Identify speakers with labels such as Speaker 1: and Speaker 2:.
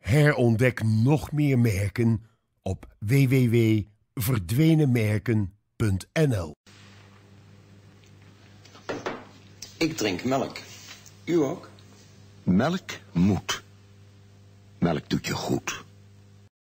Speaker 1: Herontdek nog meer merken op www.verdwenenmerken.nl.
Speaker 2: Ik drink melk. U ook? Melk
Speaker 1: moet.
Speaker 3: Melk doet je goed.